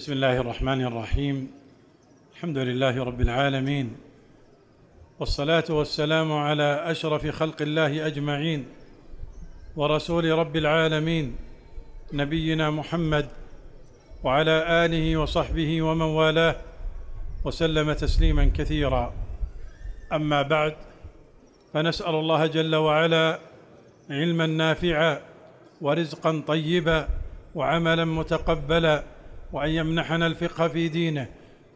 بسم الله الرحمن الرحيم الحمد لله رب العالمين والصلاه والسلام على اشرف خلق الله اجمعين ورسول رب العالمين نبينا محمد وعلى اله وصحبه ومن والاه وسلم تسليما كثيرا اما بعد فنسال الله جل وعلا علما نافعا ورزقا طيبا وعملا متقبلا وان يمنحنا الفقه في دينه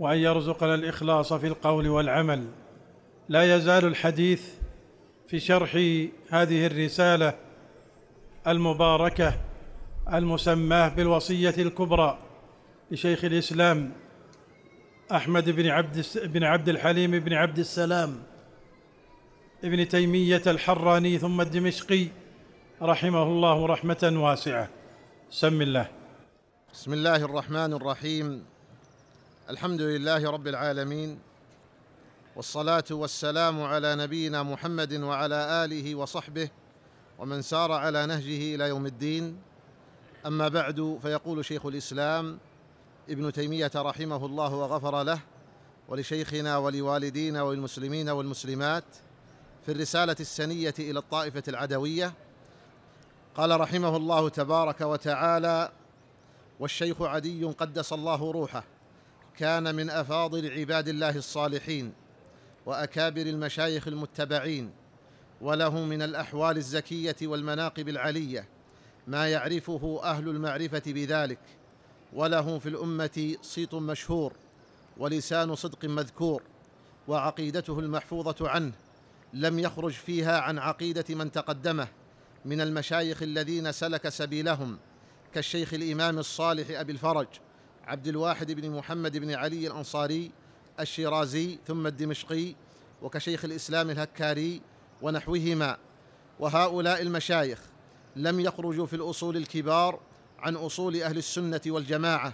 وان يرزقنا الاخلاص في القول والعمل لا يزال الحديث في شرح هذه الرساله المباركه المسماه بالوصيه الكبرى لشيخ الاسلام احمد بن عبد بن عبد الحليم بن عبد السلام ابن تيميه الحراني ثم الدمشقي رحمه الله رحمه واسعه سم الله بسم الله الرحمن الرحيم الحمد لله رب العالمين والصلاه والسلام على نبينا محمد وعلى اله وصحبه ومن سار على نهجه الى يوم الدين اما بعد فيقول شيخ الاسلام ابن تيميه رحمه الله وغفر له ولشيخنا ولوالدينا وللمسلمين والمسلمات في الرساله السنيه الى الطائفه العدويه قال رحمه الله تبارك وتعالى والشيخ عدي قدس الله روحه كان من افاضل عباد الله الصالحين واكابر المشايخ المتبعين وله من الاحوال الزكيه والمناقب العليه ما يعرفه اهل المعرفه بذلك وله في الامه صيت مشهور ولسان صدق مذكور وعقيدته المحفوظه عنه لم يخرج فيها عن عقيده من تقدمه من المشايخ الذين سلك سبيلهم كالشيخ الإمام الصالح أبي الفرج عبد الواحد بن محمد بن علي الأنصاري الشيرازي ثم الدمشقي وكشيخ الإسلام الهكاري ونحوهما وهؤلاء المشايخ لم يخرجوا في الأصول الكبار عن أصول أهل السنة والجماعة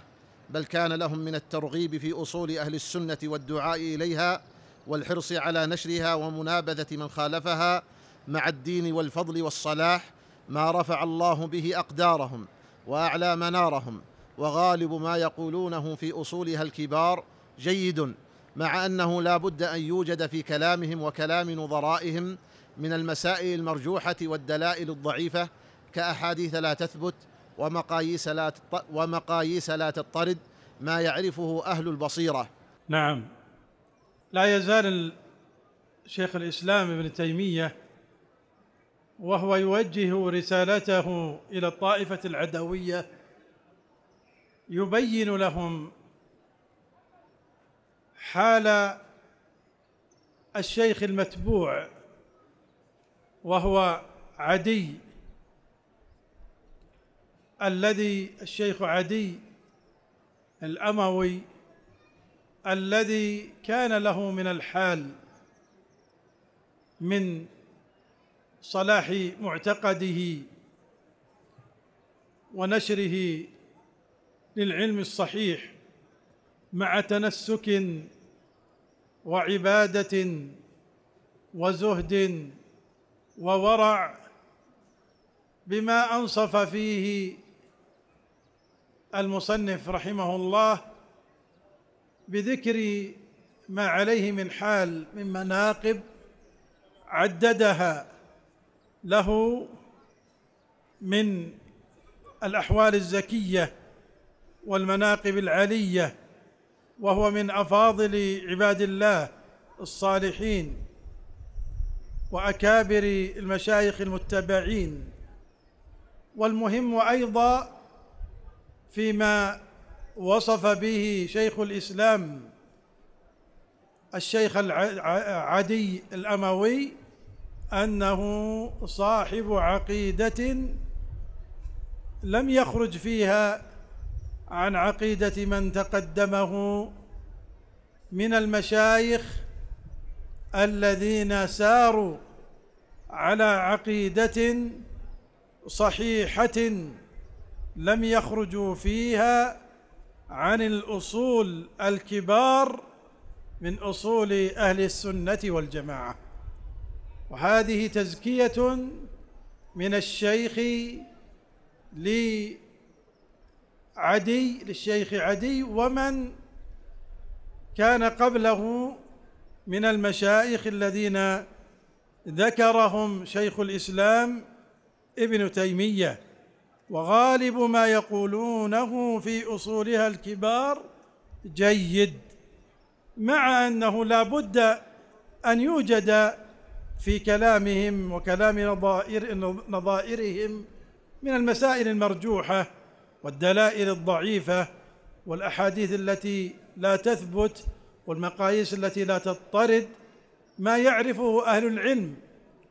بل كان لهم من الترغيب في أصول أهل السنة والدعاء إليها والحرص على نشرها ومنابذة من خالفها مع الدين والفضل والصلاح ما رفع الله به أقدارهم واعلى منارهم وغالب ما يقولونه في اصولها الكبار جيد مع انه لا بد ان يوجد في كلامهم وكلام نظرائهم من المسائل المرجوحه والدلائل الضعيفه كاحاديث لا تثبت ومقاييس لا ومقاييس لا تضطرد ما يعرفه اهل البصيره نعم لا يزال شيخ الاسلام ابن تيميه وهو يوجه رسالته الى الطائفه العدويه يبين لهم حال الشيخ المتبوع وهو عدي الذي الشيخ عدي الاموي الذي كان له من الحال من صلاح معتقده ونشره للعلم الصحيح مع تنسك وعباده وزهد وورع بما انصف فيه المصنف رحمه الله بذكر ما عليه من حال من مناقب عددها له من الأحوال الزكية والمناقب العلية وهو من أفاضل عباد الله الصالحين وأكابر المشايخ المتبعين والمهم أيضا فيما وصف به شيخ الإسلام الشيخ العدي الأموي أنه صاحب عقيدة لم يخرج فيها عن عقيدة من تقدمه من المشايخ الذين ساروا على عقيدة صحيحة لم يخرجوا فيها عن الأصول الكبار من أصول أهل السنة والجماعة وهذه تزكية من الشيخ لعدي للشيخ عدي ومن كان قبله من المشايخ الذين ذكرهم شيخ الإسلام ابن تيمية وغالب ما يقولونه في أصولها الكبار جيد مع أنه لا بد أن يوجد في كلامهم وكلام نظائر نظائرهم من المسائل المرجوحه والدلائل الضعيفه والاحاديث التي لا تثبت والمقاييس التي لا تضطرد ما يعرفه اهل العلم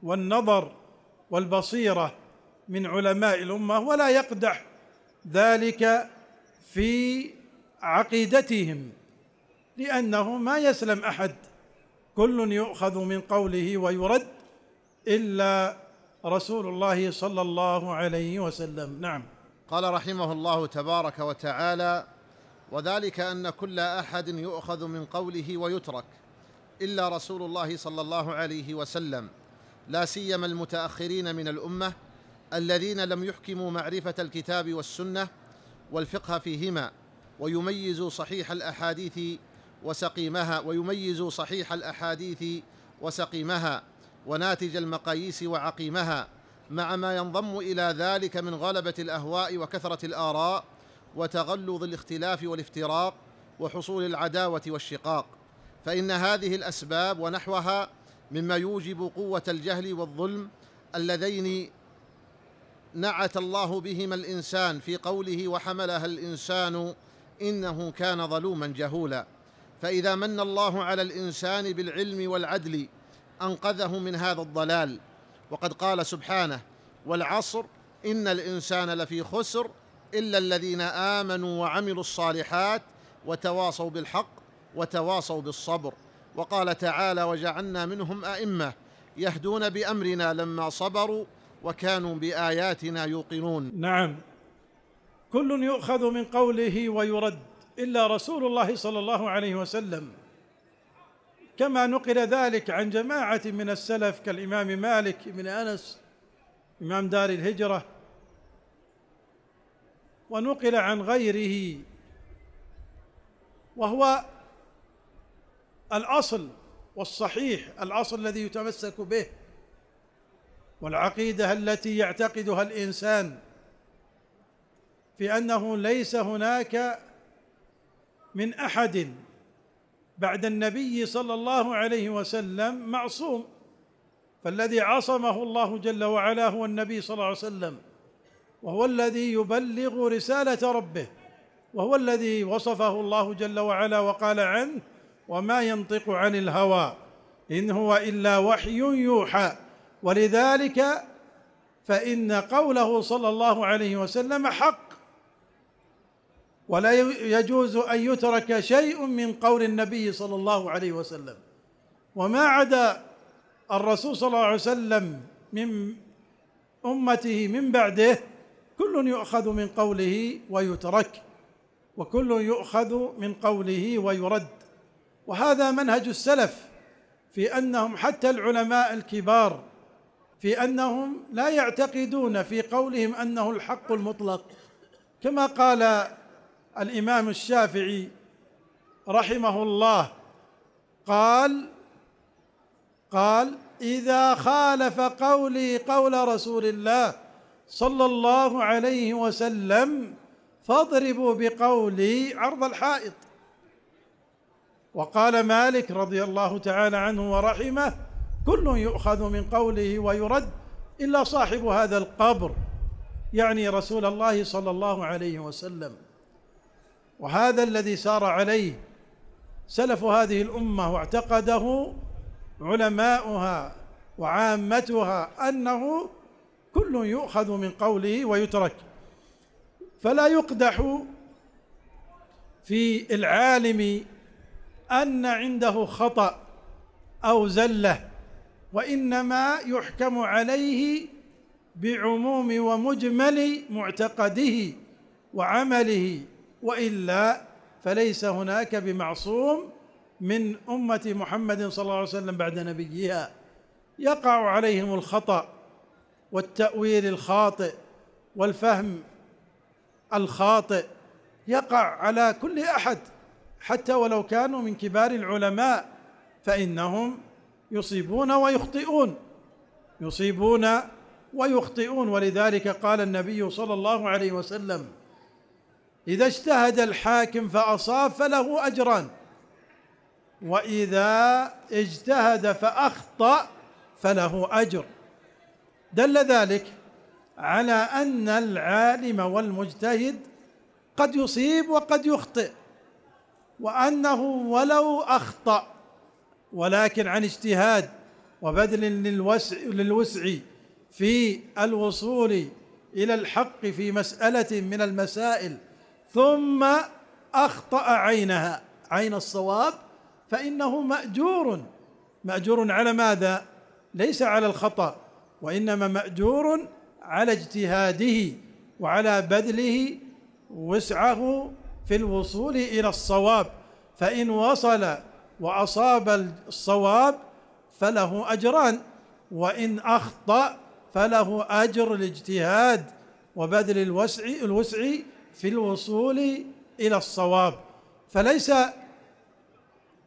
والنظر والبصيره من علماء الامه ولا يقدح ذلك في عقيدتهم لانه ما يسلم احد كل يؤخذ من قوله ويرد الا رسول الله صلى الله عليه وسلم نعم قال رحمه الله تبارك وتعالى وذلك ان كل احد يؤخذ من قوله ويترك الا رسول الله صلى الله عليه وسلم لا سيما المتاخرين من الامه الذين لم يحكموا معرفه الكتاب والسنه والفقه فيهما ويميزوا صحيح الاحاديث وسقيمها ويميز صحيح الاحاديث وسقيمها وناتج المقاييس وعقيمها مع ما ينضم الى ذلك من غلبه الاهواء وكثره الاراء وتغلظ الاختلاف والافتراق وحصول العداوه والشقاق فان هذه الاسباب ونحوها مما يوجب قوه الجهل والظلم اللذين نعت الله بهما الانسان في قوله وحملها الانسان انه كان ظلوما جهولا فاذا من الله على الانسان بالعلم والعدل انقذه من هذا الضلال وقد قال سبحانه والعصر ان الانسان لفي خسر الا الذين امنوا وعملوا الصالحات وتواصوا بالحق وتواصوا بالصبر وقال تعالى وجعلنا منهم ائمه يهدون بامرنا لما صبروا وكانوا باياتنا يوقنون نعم كل يؤخذ من قوله ويرد الا رسول الله صلى الله عليه وسلم كما نقل ذلك عن جماعه من السلف كالامام مالك بن انس امام دار الهجره ونقل عن غيره وهو الاصل والصحيح الاصل الذي يتمسك به والعقيده التي يعتقدها الانسان في انه ليس هناك من احد بعد النبي صلى الله عليه وسلم معصوم فالذي عصمه الله جل وعلا هو النبي صلى الله عليه وسلم وهو الذي يبلغ رساله ربه وهو الذي وصفه الله جل وعلا وقال عنه وما ينطق عن الهوى ان هو الا وحي يوحى ولذلك فان قوله صلى الله عليه وسلم حق ولا يجوز ان يترك شيء من قول النبي صلى الله عليه وسلم وما عدا الرسول صلى الله عليه وسلم من امته من بعده كل يؤخذ من قوله ويترك وكل يؤخذ من قوله ويرد وهذا منهج السلف في انهم حتى العلماء الكبار في انهم لا يعتقدون في قولهم انه الحق المطلق كما قال الامام الشافعي رحمه الله قال قال اذا خالف قولي قول رسول الله صلى الله عليه وسلم فاضربوا بقولي عرض الحائط وقال مالك رضي الله تعالى عنه ورحمه كل يؤخذ من قوله ويرد الا صاحب هذا القبر يعني رسول الله صلى الله عليه وسلم وهذا الذي سار عليه سلف هذه الامه واعتقده علماؤها وعامتها انه كل يؤخذ من قوله ويترك فلا يقدح في العالم ان عنده خطا او زله وانما يحكم عليه بعموم ومجمل معتقده وعمله والا فليس هناك بمعصوم من امه محمد صلى الله عليه وسلم بعد نبيها يقع عليهم الخطا والتاويل الخاطئ والفهم الخاطئ يقع على كل احد حتى ولو كانوا من كبار العلماء فانهم يصيبون ويخطئون يصيبون ويخطئون ولذلك قال النبي صلى الله عليه وسلم إذا اجتهد الحاكم فأصاب فله أجران وإذا اجتهد فأخطأ فله أجر دل ذلك على أن العالم والمجتهد قد يصيب وقد يخطئ وأنه ولو أخطأ ولكن عن اجتهاد وبذل للوسع, للوسع في الوصول إلى الحق في مسألة من المسائل ثم اخطا عينها عين الصواب فانه ماجور ماجور على ماذا ليس على الخطا وانما ماجور على اجتهاده وعلى بذله وسعه في الوصول الى الصواب فان وصل واصاب الصواب فله اجران وان اخطا فله اجر الاجتهاد وبذل الوسع الوسع في الوصول الى الصواب فليس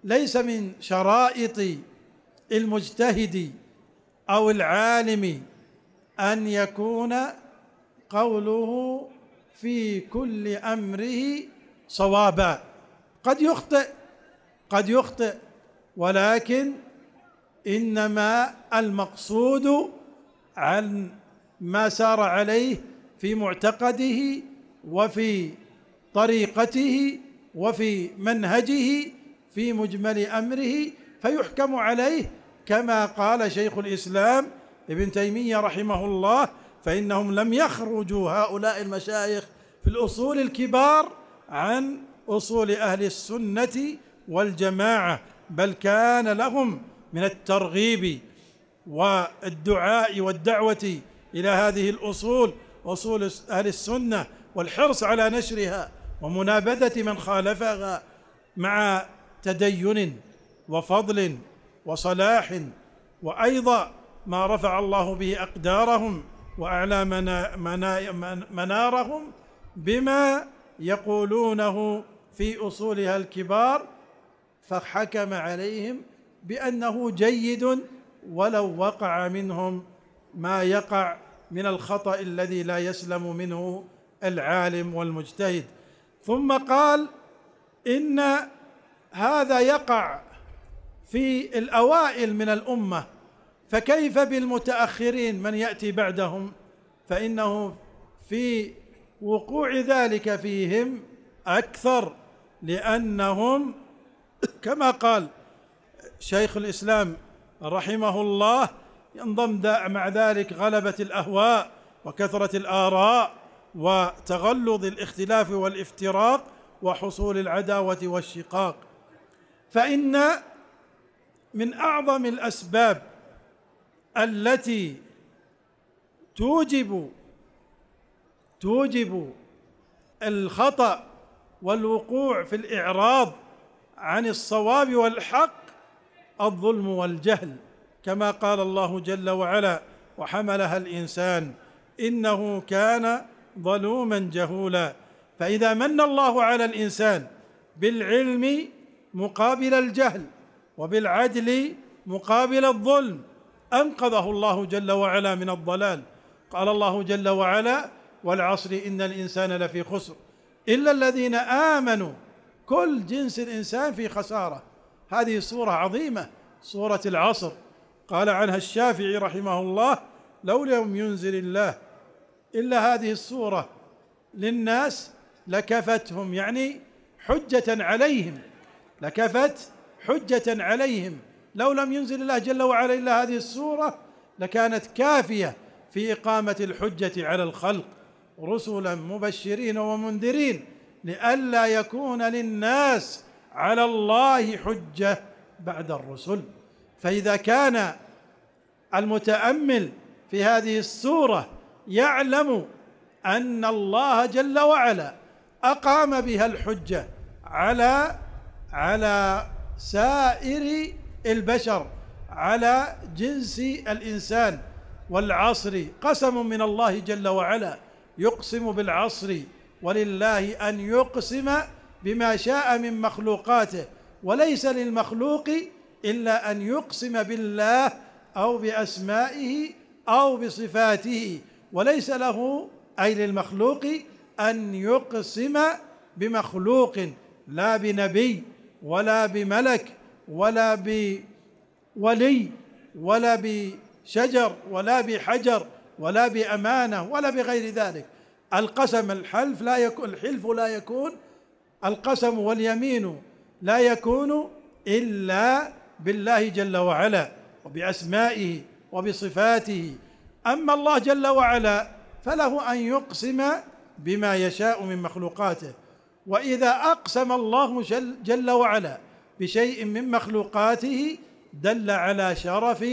ليس من شرائط المجتهد او العالم ان يكون قوله في كل امره صوابا قد يخطئ قد يخطئ ولكن انما المقصود عن ما سار عليه في معتقده وفي طريقته وفي منهجه في مجمل امره فيحكم عليه كما قال شيخ الاسلام ابن تيميه رحمه الله فانهم لم يخرجوا هؤلاء المشايخ في الاصول الكبار عن اصول اهل السنه والجماعه بل كان لهم من الترغيب والدعاء والدعوه الى هذه الاصول اصول اهل السنه والحرص على نشرها ومنابذه من خالفها مع تدين وفضل وصلاح وايضا ما رفع الله به اقدارهم واعلى منارهم بما يقولونه في اصولها الكبار فحكم عليهم بانه جيد ولو وقع منهم ما يقع من الخطا الذي لا يسلم منه العالم والمجتهد ثم قال ان هذا يقع في الاوائل من الامه فكيف بالمتاخرين من ياتي بعدهم فانه في وقوع ذلك فيهم اكثر لانهم كما قال شيخ الاسلام رحمه الله ينضم مع ذلك غلبه الاهواء وكثره الاراء وتغلظ الاختلاف والافتراق وحصول العداوه والشقاق فان من اعظم الاسباب التي توجب توجب الخطا والوقوع في الاعراض عن الصواب والحق الظلم والجهل كما قال الله جل وعلا وحملها الانسان انه كان ظلوما جهولا فاذا من الله على الانسان بالعلم مقابل الجهل وبالعدل مقابل الظلم انقذه الله جل وعلا من الضلال قال الله جل وعلا والعصر ان الانسان لفي خسر الا الذين امنوا كل جنس الانسان في خساره هذه صوره عظيمه صوره العصر قال عنها الشافعي رحمه الله لو لم ينزل الله الا هذه الصوره للناس لكفتهم يعني حجه عليهم لكفت حجه عليهم لو لم ينزل الله جل وعلا الا هذه الصوره لكانت كافيه في اقامه الحجه على الخلق رسلا مبشرين ومنذرين لئلا يكون للناس على الله حجه بعد الرسل فاذا كان المتامل في هذه الصوره يعلم ان الله جل وعلا اقام بها الحجه على على سائر البشر على جنس الانسان والعصر قسم من الله جل وعلا يقسم بالعصر ولله ان يقسم بما شاء من مخلوقاته وليس للمخلوق الا ان يقسم بالله او باسمائه او بصفاته وليس له أي للمخلوق أن يقسم بمخلوق لا بنبي ولا بملك ولا بولي ولا بشجر ولا بحجر ولا بأمانة ولا بغير ذلك القسم الحلف لا يكون الحلف لا يكون القسم واليمين لا يكون إلا بالله جل وعلا وبأسمائه وبصفاته اما الله جل وعلا فله ان يقسم بما يشاء من مخلوقاته واذا اقسم الله جل وعلا بشيء من مخلوقاته دل على شرف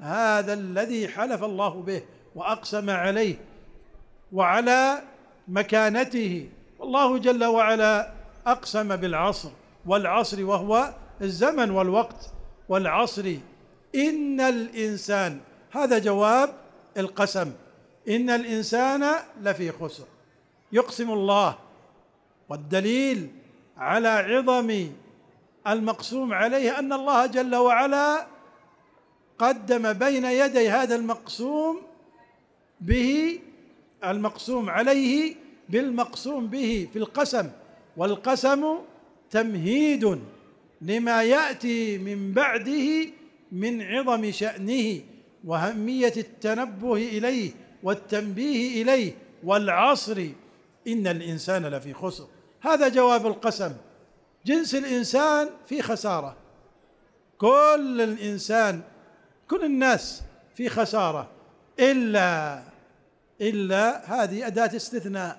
هذا الذي حلف الله به واقسم عليه وعلى مكانته والله جل وعلا اقسم بالعصر والعصر وهو الزمن والوقت والعصر ان الانسان هذا جواب القسم ان الانسان لفي خسر يقسم الله والدليل على عظم المقسوم عليه ان الله جل وعلا قدم بين يدي هذا المقسوم به المقسوم عليه بالمقسوم به في القسم والقسم تمهيد لما ياتي من بعده من عظم شانه واهميه التنبه اليه والتنبيه اليه والعصر ان الانسان لفي خسر هذا جواب القسم جنس الانسان في خساره كل الانسان كل الناس في خساره الا الا هذه اداه استثناء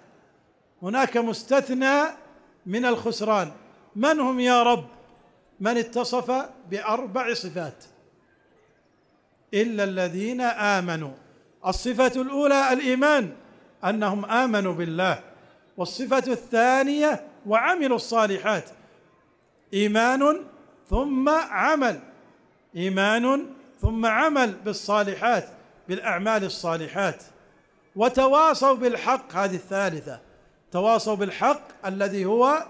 هناك مستثنى من الخسران من هم يا رب من اتصف باربع صفات الا الذين امنوا الصفه الاولى الايمان انهم امنوا بالله والصفه الثانيه وعملوا الصالحات ايمان ثم عمل ايمان ثم عمل بالصالحات بالاعمال الصالحات وتواصوا بالحق هذه الثالثه تواصوا بالحق الذي هو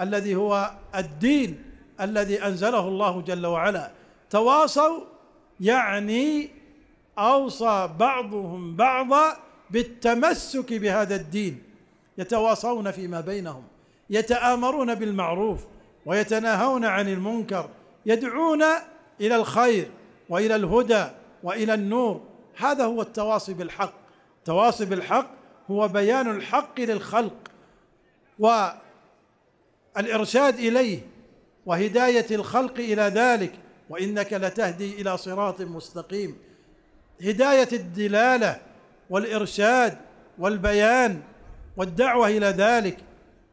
الذي هو الدين الذي انزله الله جل وعلا تواصوا يعني أوصى بعضهم بعضا بالتمسك بهذا الدين يتواصون فيما بينهم يتآمرون بالمعروف ويتناهون عن المنكر يدعون إلى الخير وإلى الهدى وإلى النور هذا هو التواصي بالحق التواصي بالحق هو بيان الحق للخلق والإرشاد إليه وهداية الخلق إلى ذلك وانك لتهدي الى صراط مستقيم هدايه الدلاله والارشاد والبيان والدعوه الى ذلك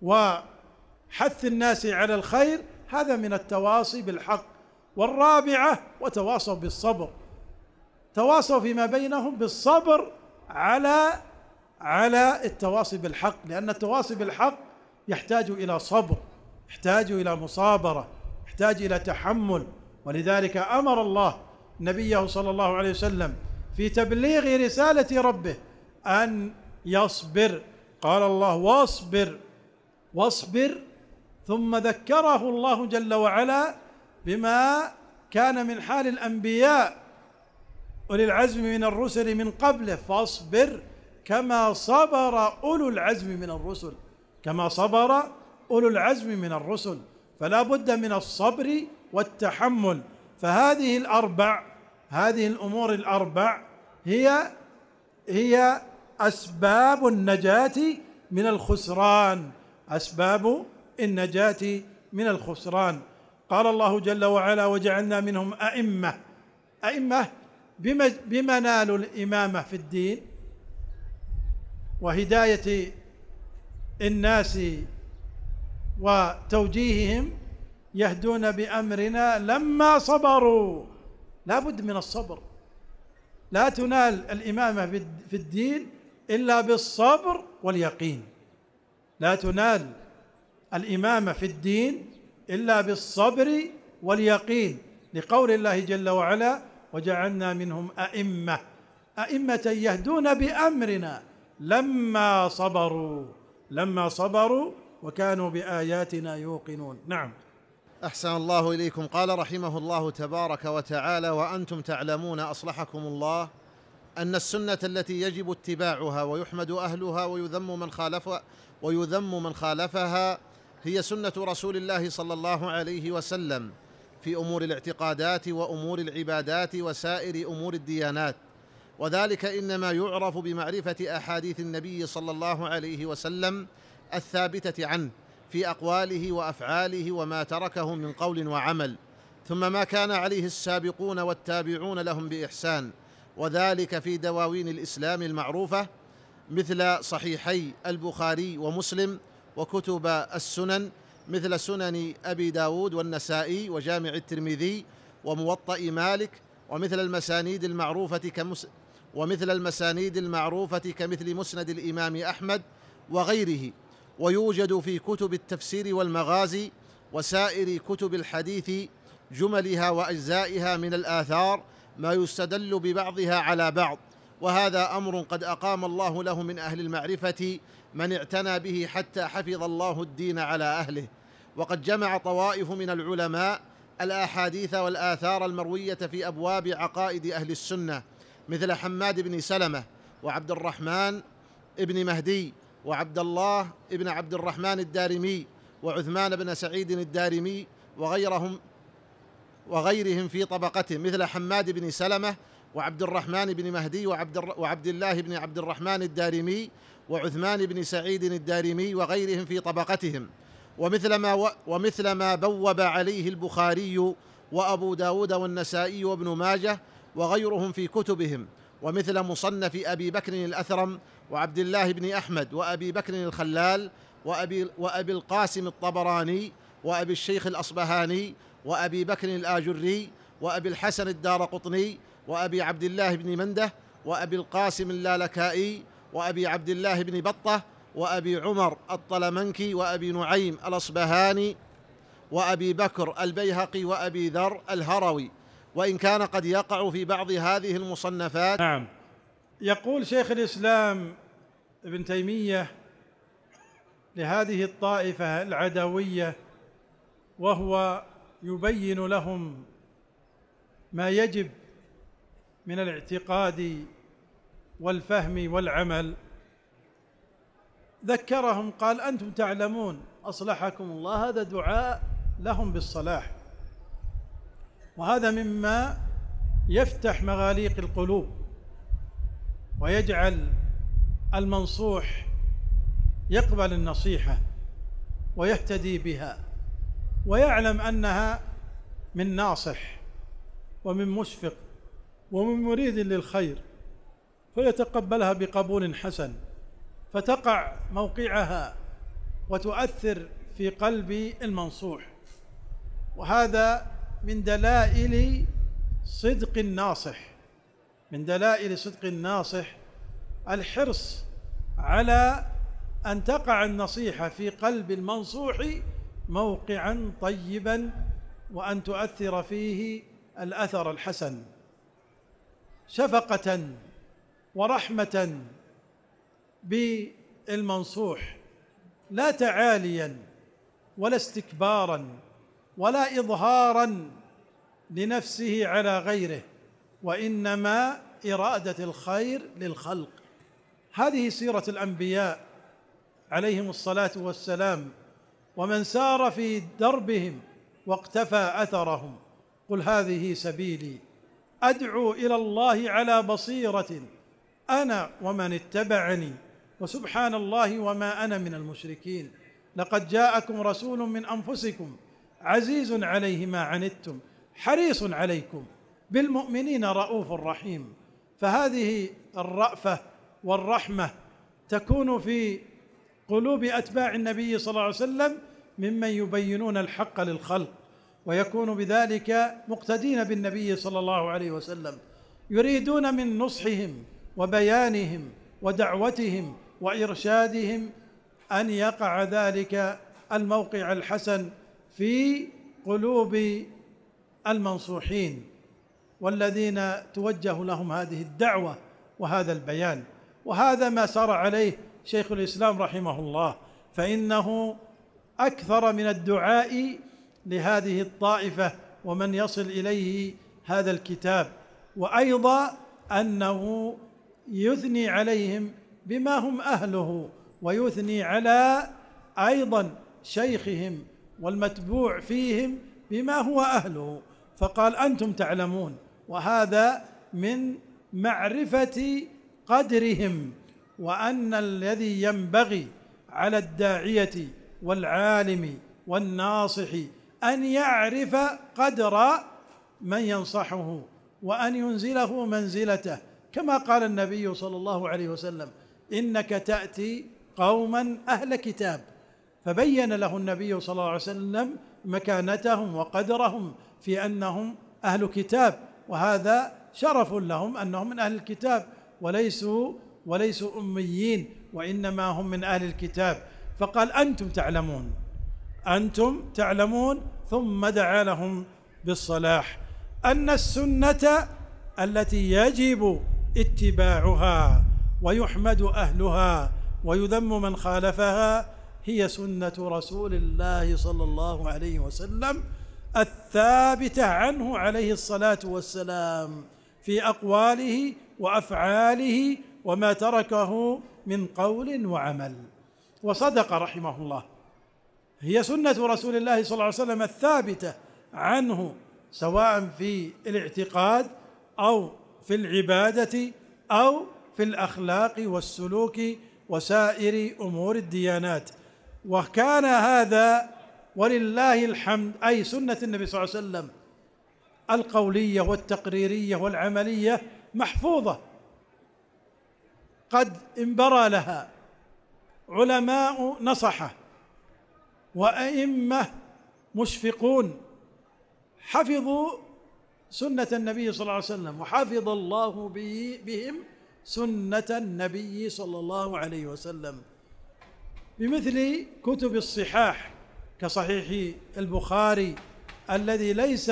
وحث الناس على الخير هذا من التواصي بالحق والرابعه وتواصوا بالصبر تواصوا فيما بينهم بالصبر على على التواصي بالحق لان التواصي بالحق يحتاج الى صبر يحتاج الى مصابره يحتاج الى تحمل ولذلك امر الله نبيه صلى الله عليه وسلم في تبليغ رساله ربه ان يصبر قال الله واصبر واصبر ثم ذكره الله جل وعلا بما كان من حال الانبياء اولي العزم من الرسل من قبله فاصبر كما صبر اولو العزم من الرسل كما صبر اولو العزم من الرسل فلا بد من الصبر والتحمل فهذه الاربع هذه الامور الاربع هي هي اسباب النجاه من الخسران اسباب النجاه من الخسران قال الله جل وعلا وجعلنا منهم ائمه ائمه بما بما نالوا الامامه في الدين وهدايه الناس وتوجيههم يهدون بأمرنا لما صبروا لا بد من الصبر لا تنال الإمامة في الدين إلا بالصبر واليقين لا تنال الإمامة في الدين إلا بالصبر واليقين لقول الله جل وعلا وجعلنا منهم أئمة أئمة يهدون بأمرنا لما صبروا لما صبروا وكانوا بآياتنا يوقنون نعم احسن الله اليكم قال رحمه الله تبارك وتعالى وانتم تعلمون اصلحكم الله ان السنه التي يجب اتباعها ويحمد اهلها ويذم من خالفها ويذم من خالفها هي سنه رسول الله صلى الله عليه وسلم في امور الاعتقادات وامور العبادات وسائر امور الديانات وذلك انما يعرف بمعرفه احاديث النبي صلى الله عليه وسلم الثابته عنه في اقواله وافعاله وما تركه من قول وعمل ثم ما كان عليه السابقون والتابعون لهم باحسان وذلك في دواوين الاسلام المعروفه مثل صحيحي البخاري ومسلم وكتب السنن مثل سنن ابي داود والنسائي وجامع الترمذي وموطأ مالك ومثل المسانيد المعروفة كمس ومثل المسانيد المعروفة كمثل مسند الإمام أحمد وغيره ويوجد في كتب التفسير والمغازي وسائر كتب الحديث جملها واجزائها من الاثار ما يستدل ببعضها على بعض وهذا امر قد اقام الله له من اهل المعرفه من اعتنى به حتى حفظ الله الدين على اهله وقد جمع طوائف من العلماء الاحاديث والاثار المرويه في ابواب عقائد اهل السنه مثل حماد بن سلمه وعبد الرحمن بن مهدي وعبد الله بن عبد الرحمن الدارمي وعثمان بن سعيد الدارمي وغيرهم وغيرهم في طبقته مثل حماد بن سلمه وعبد الرحمن بن مهدي وعبد وعبد الله بن عبد الرحمن الدارمي وعثمان بن سعيد الدارمي وغيرهم في طبقتهم ومثل ما ومثل ما بوب عليه البخاري وأبو داود والنسائي وابن ماجه وغيرهم في كتبهم ومثل مصنف أبي بكر الأثرم وعبد الله بن أحمد وأبي بكر الخلال وأبي, وأبي القاسم الطبراني وأبي الشيخ الأصبهاني وأبي بكر الآجري وأبي الحسن الدار قطني وأبي عبد الله بن منده وأبي القاسم اللالكائي وأبي عبد الله بن بطة وأبي عمر الطلمنكي وأبي نعيم الأصبهاني وأبي بكر البيهقي وأبي ذر الهروي وإن كان قد يقع في بعض هذه المصنفات نعم يقول شيخ الإسلام ابن تيمية لهذه الطائفة العدوية وهو يبين لهم ما يجب من الاعتقاد والفهم والعمل ذكرهم قال انتم تعلمون اصلحكم الله هذا دعاء لهم بالصلاح وهذا مما يفتح مغاليق القلوب ويجعل المنصوح يقبل النصيحه ويهتدي بها ويعلم انها من ناصح ومن مشفق ومن مريد للخير فيتقبلها بقبول حسن فتقع موقعها وتؤثر في قلب المنصوح وهذا من دلائل صدق الناصح من دلائل صدق الناصح الحرص على ان تقع النصيحه في قلب المنصوح موقعا طيبا وان تؤثر فيه الاثر الحسن شفقه ورحمه بالمنصوح لا تعاليا ولا استكبارا ولا اظهارا لنفسه على غيره وانما اراده الخير للخلق هذه سيره الانبياء عليهم الصلاه والسلام ومن سار في دربهم واقتفى اثرهم قل هذه سبيلي ادعو الى الله على بصيره انا ومن اتبعني وسبحان الله وما انا من المشركين لقد جاءكم رسول من انفسكم عزيز عليه ما عنتم حريص عليكم بالمؤمنين رؤوف رحيم فهذه الرأفة والرحمة تكون في قلوب أتباع النبي صلى الله عليه وسلم ممن يبينون الحق للخلق ويكون بذلك مقتدين بالنبي صلى الله عليه وسلم يريدون من نصحهم وبيانهم ودعوتهم وارشادهم ان يقع ذلك الموقع الحسن في قلوب المنصوحين والذين توجه لهم هذه الدعوه وهذا البيان وهذا ما سار عليه شيخ الاسلام رحمه الله فانه اكثر من الدعاء لهذه الطائفه ومن يصل اليه هذا الكتاب وايضا انه يثني عليهم بما هم اهله ويثني على ايضا شيخهم والمتبوع فيهم بما هو اهله فقال انتم تعلمون وهذا من معرفه قدرهم وان الذي ينبغي على الداعيه والعالم والناصح ان يعرف قدر من ينصحه وان ينزله منزلته كما قال النبي صلى الله عليه وسلم انك تاتي قوما اهل كتاب فبين له النبي صلى الله عليه وسلم مكانتهم وقدرهم في انهم اهل كتاب وهذا شرف لهم انهم من اهل الكتاب وليسوا وليسوا اميين وانما هم من اهل الكتاب فقال انتم تعلمون انتم تعلمون ثم دعا لهم بالصلاح ان السنه التي يجب اتباعها ويحمد اهلها ويذم من خالفها هي سنة رسول الله صلى الله عليه وسلم الثابتة عنه عليه الصلاة والسلام في أقواله وأفعاله وما تركه من قول وعمل وصدق رحمه الله هي سنة رسول الله صلى الله عليه وسلم الثابتة عنه سواء في الاعتقاد أو في العبادة أو في الأخلاق والسلوك وسائر أمور الديانات وكان هذا ولله الحمد اي سنه النبي صلى الله عليه وسلم القوليه والتقريريه والعمليه محفوظه قد انبرى لها علماء نصحه وائمه مشفقون حفظوا سنه النبي صلى الله عليه وسلم وحفظ الله بهم سنه النبي صلى الله عليه وسلم بمثل كتب الصحاح كصحيح البخاري الذي ليس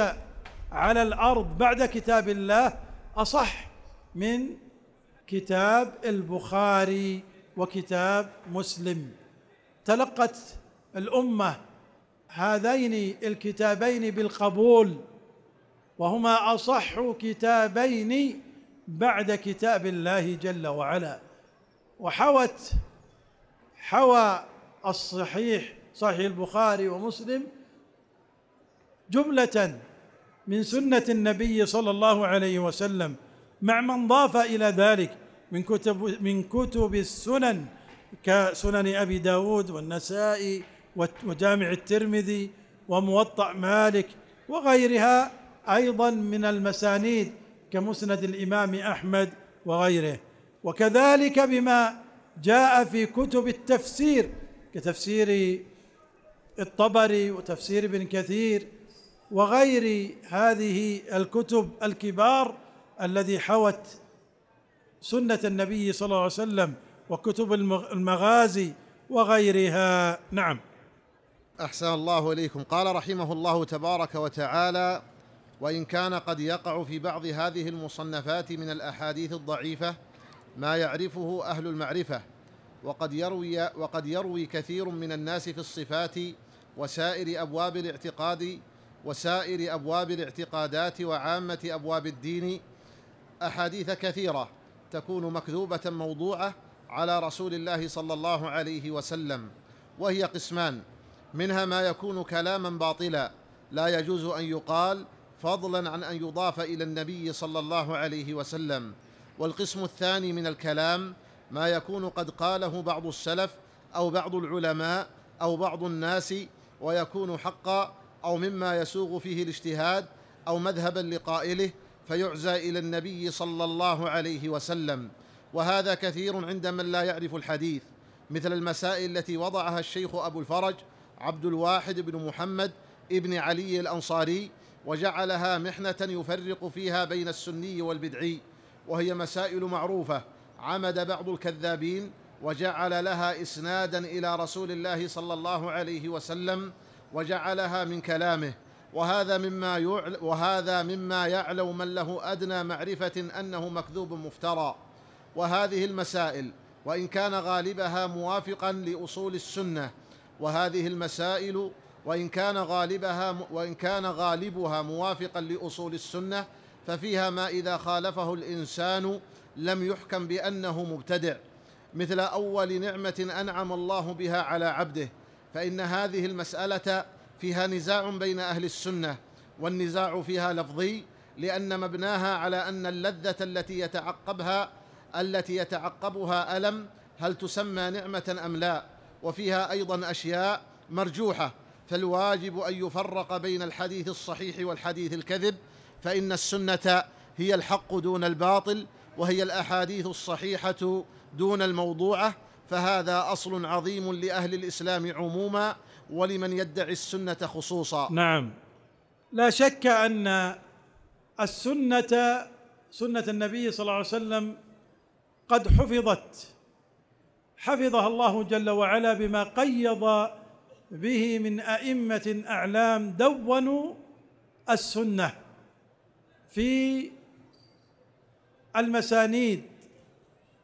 على الارض بعد كتاب الله اصح من كتاب البخاري وكتاب مسلم تلقت الامه هذين الكتابين بالقبول وهما اصح كتابين بعد كتاب الله جل وعلا وحوت حوى الصحيح صحيح البخاري ومسلم جملة من سنة النبي صلى الله عليه وسلم مع من ضاف إلى ذلك من كتب من كتب السنن كسنن أبي داود والنسائي وجامع الترمذي وموطأ مالك وغيرها أيضا من المسانيد كمسند الإمام أحمد وغيره وكذلك بما جاء في كتب التفسير كتفسير الطبري وتفسير ابن كثير وغير هذه الكتب الكبار الذي حوت سنه النبي صلى الله عليه وسلم وكتب المغازي وغيرها نعم احسن الله اليكم قال رحمه الله تبارك وتعالى وان كان قد يقع في بعض هذه المصنفات من الاحاديث الضعيفه ما يعرفه أهل المعرفة وقد يروي وقد يروي كثير من الناس في الصفات وسائر أبواب الاعتقاد وسائر أبواب الاعتقادات وعامة أبواب الدين أحاديث كثيرة تكون مكذوبة موضوعة على رسول الله صلى الله عليه وسلم وهي قسمان منها ما يكون كلاما باطلا لا يجوز ان يقال فضلا عن ان يضاف الى النبي صلى الله عليه وسلم والقسم الثاني من الكلام ما يكون قد قاله بعض السلف او بعض العلماء او بعض الناس ويكون حقا او مما يسوغ فيه الاجتهاد او مذهبا لقائله فيعزى الى النبي صلى الله عليه وسلم وهذا كثير عند من لا يعرف الحديث مثل المسائل التي وضعها الشيخ ابو الفرج عبد الواحد بن محمد ابن علي الانصاري وجعلها محنه يفرق فيها بين السني والبدعي وهي مسائل معروفه عمد بعض الكذابين وجعل لها اسنادا الى رسول الله صلى الله عليه وسلم وجعلها من كلامه وهذا مما يعل وهذا مما يعلو من له ادنى معرفه انه مكذوب مفترى وهذه المسائل وان كان غالبها موافقا لاصول السنه وهذه المسائل وان كان غالبها وان كان غالبها موافقا لاصول السنه ففيها ما إذا خالفه الإنسان لم يحكم بأنه مبتدع مثل أول نعمة أنعم الله بها على عبده فإن هذه المسألة فيها نزاع بين أهل السنة والنزاع فيها لفظي لأن مبناها على أن اللذة التي يتعقبها التي يتعقبها ألم هل تسمى نعمة أم لا وفيها أيضا أشياء مرجوحة فالواجب أن يفرق بين الحديث الصحيح والحديث الكذب فإن السنة هي الحق دون الباطل وهي الأحاديث الصحيحة دون الموضوعة فهذا أصل عظيم لأهل الإسلام عموما ولمن يدعي السنة خصوصا نعم لا شك أن السنة سنة النبي صلى الله عليه وسلم قد حفظت حفظها الله جل وعلا بما قيض به من أئمة أعلام دونوا السنة في المسانيد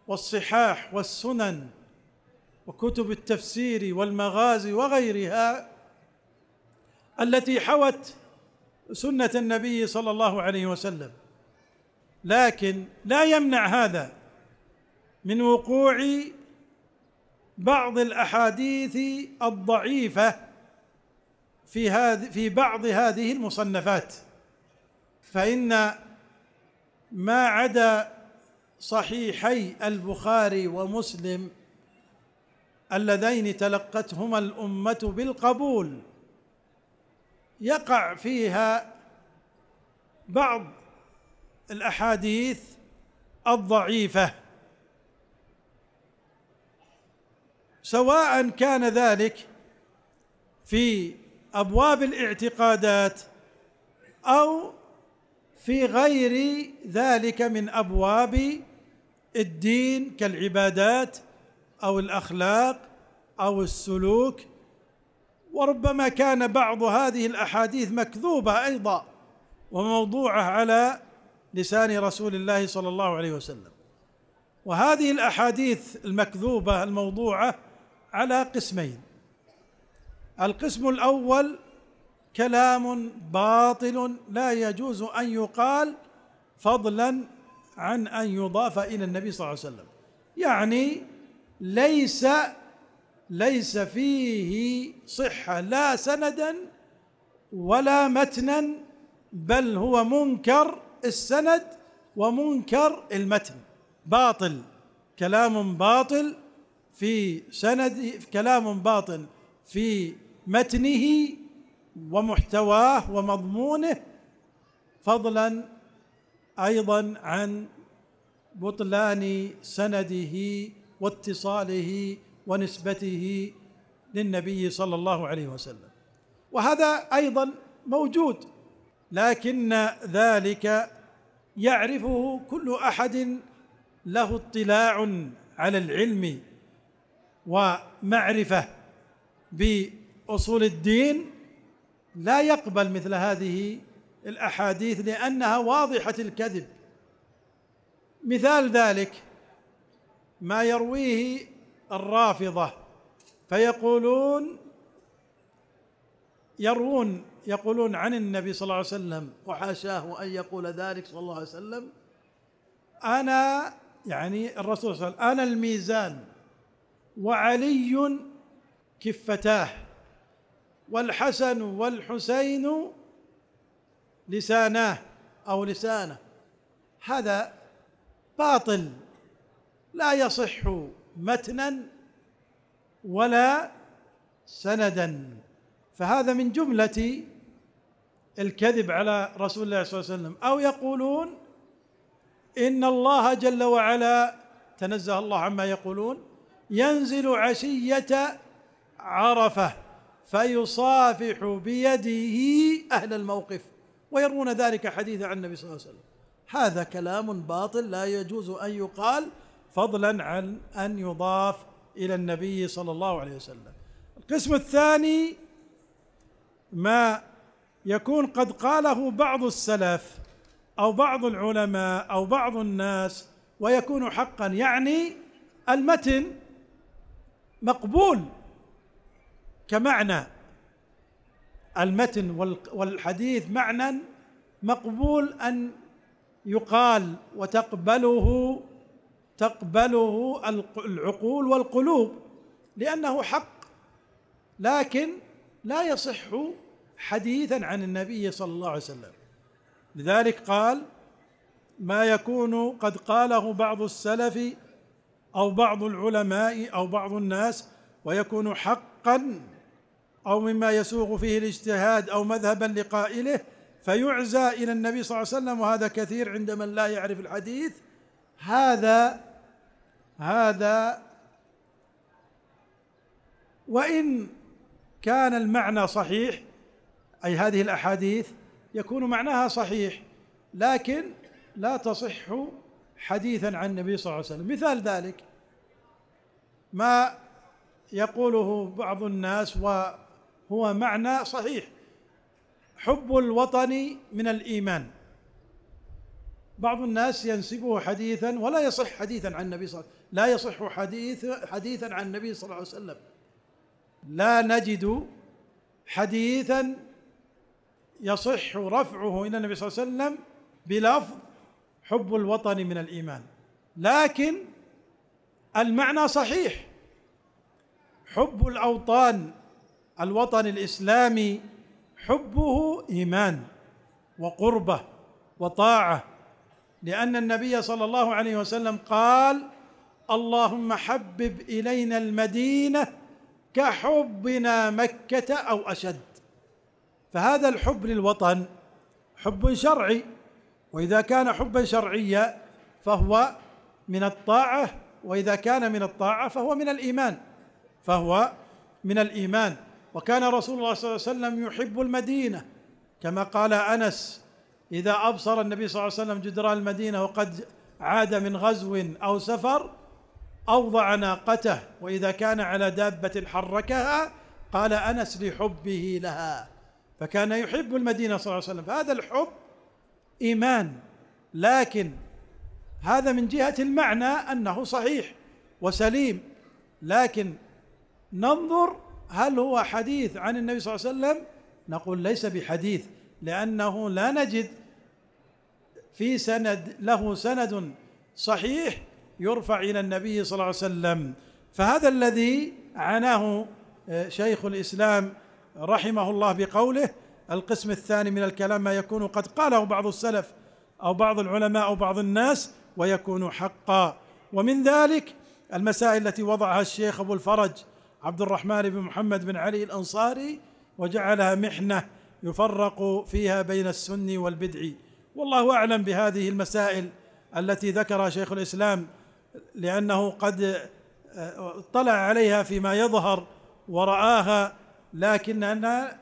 والصحاح والسنن وكتب التفسير والمغازي وغيرها التي حوت سنه النبي صلى الله عليه وسلم لكن لا يمنع هذا من وقوع بعض الاحاديث الضعيفه في هذه في بعض هذه المصنفات فإن ما عدا صحيحي البخاري ومسلم اللذين تلقتهما الأمة بالقبول يقع فيها بعض الأحاديث الضعيفة سواء كان ذلك في ابواب الاعتقادات او في غير ذلك من ابواب الدين كالعبادات او الاخلاق او السلوك وربما كان بعض هذه الاحاديث مكذوبه ايضا وموضوعه على لسان رسول الله صلى الله عليه وسلم وهذه الاحاديث المكذوبه الموضوعه على قسمين القسم الاول كلام باطل لا يجوز ان يقال فضلا عن ان يضاف الى النبي صلى الله عليه وسلم يعني ليس ليس فيه صحه لا سندا ولا متنا بل هو منكر السند ومنكر المتن باطل كلام باطل في سند كلام باطل في متنه ومحتواه ومضمونه فضلا ايضا عن بطلان سنده واتصاله ونسبته للنبي صلى الله عليه وسلم وهذا ايضا موجود لكن ذلك يعرفه كل احد له اطلاع على العلم ومعرفه باصول الدين لا يقبل مثل هذه الاحاديث لانها واضحه الكذب مثال ذلك ما يرويه الرافضه فيقولون يروون يقولون عن النبي صلى الله عليه وسلم وحاشاه ان يقول ذلك صلى الله عليه وسلم انا يعني الرسول صلى الله عليه وسلم انا الميزان وعلي كفتاه والحسن والحسين لساناه او لسانه هذا باطل لا يصح متنا ولا سندا فهذا من جمله الكذب على رسول الله صلى الله عليه وسلم او يقولون ان الله جل وعلا تنزه الله عما يقولون ينزل عشيه عرفه فيصافح بيده اهل الموقف ويرون ذلك حديث عن النبي صلى الله عليه وسلم هذا كلام باطل لا يجوز ان يقال فضلا عن ان يضاف الى النبي صلى الله عليه وسلم القسم الثاني ما يكون قد قاله بعض السلف او بعض العلماء او بعض الناس ويكون حقا يعني المتن مقبول كمعنى المتن والحديث معنى مقبول ان يقال وتقبله تقبله العقول والقلوب لانه حق لكن لا يصح حديثا عن النبي صلى الله عليه وسلم لذلك قال ما يكون قد قاله بعض السلف او بعض العلماء او بعض الناس ويكون حقا او مما يسوغ فيه الاجتهاد او مذهبا لقائله فيعزى الى النبي صلى الله عليه وسلم وهذا كثير عند من لا يعرف الحديث هذا هذا وان كان المعنى صحيح اي هذه الاحاديث يكون معناها صحيح لكن لا تصح حديثا عن النبي صلى الله عليه وسلم مثال ذلك ما يقوله بعض الناس و هو معنى صحيح حب الوطن من الإيمان بعض الناس ينسبه حديثا ولا يصح حديثا عن النبي صلى الله عليه وسلم لا يصح حديث حديثا عن النبي صلى الله عليه وسلم لا نجد حديثا يصح رفعه الى النبي صلى الله عليه وسلم بلفظ حب الوطن من الايمان لكن المعنى صحيح حب الاوطان الوطن الاسلامي حبه ايمان وقربه وطاعه لان النبي صلى الله عليه وسلم قال اللهم حبب الينا المدينه كحبنا مكه او اشد فهذا الحب للوطن حب شرعي واذا كان حبا شرعيا فهو من الطاعه واذا كان من الطاعه فهو من الايمان فهو من الايمان وكان رسول الله صلى الله عليه وسلم يحب المدينه كما قال انس اذا ابصر النبي صلى الله عليه وسلم جدران المدينه وقد عاد من غزو او سفر اوضع ناقته واذا كان على دابه حركها قال انس لحبه لها فكان يحب المدينه صلى الله عليه وسلم فهذا الحب ايمان لكن هذا من جهه المعنى انه صحيح وسليم لكن ننظر هل هو حديث عن النبي صلى الله عليه وسلم نقول ليس بحديث لانه لا نجد في سند له سند صحيح يرفع الى النبي صلى الله عليه وسلم فهذا الذي عناه آه، شيخ الاسلام رحمه الله بقوله القسم الثاني من الكلام ما يكون قد قاله بعض السلف او بعض العلماء او بعض الناس ويكون حقا ومن ذلك المسائل التي وضعها الشيخ ابو الفرج عبد الرحمن بن محمد بن علي الانصاري وجعلها محنه يفرق فيها بين السني والبدع والله اعلم بهذه المسائل التي ذكرها شيخ الاسلام لانه قد آه، اطلع عليها فيما يظهر ورآها لكن أنا